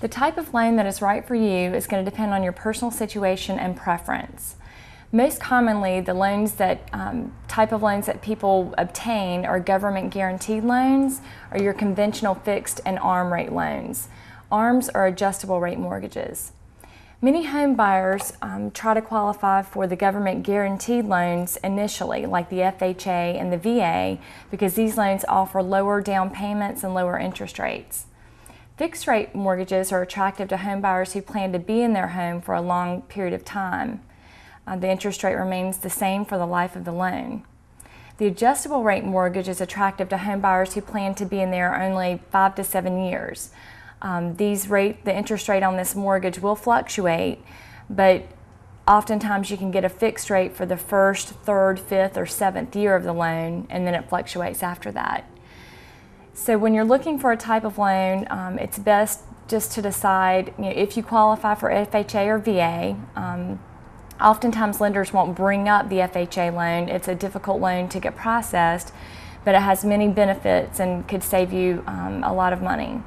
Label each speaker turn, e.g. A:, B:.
A: The type of loan that is right for you is going to depend on your personal situation and preference. Most commonly, the loans that um, type of loans that people obtain are government guaranteed loans or your conventional fixed and ARM rate loans. ARMs are adjustable rate mortgages. Many home buyers um, try to qualify for the government guaranteed loans initially, like the FHA and the VA, because these loans offer lower down payments and lower interest rates. Fixed rate mortgages are attractive to homebuyers who plan to be in their home for a long period of time. Uh, the interest rate remains the same for the life of the loan. The adjustable rate mortgage is attractive to homebuyers who plan to be in there only five to seven years. Um, these rate, the interest rate on this mortgage will fluctuate, but oftentimes you can get a fixed rate for the first, third, fifth, or seventh year of the loan, and then it fluctuates after that. So when you're looking for a type of loan, um, it's best just to decide you know, if you qualify for FHA or VA. Um, oftentimes lenders won't bring up the FHA loan. It's a difficult loan to get processed, but it has many benefits and could save you um, a lot of money.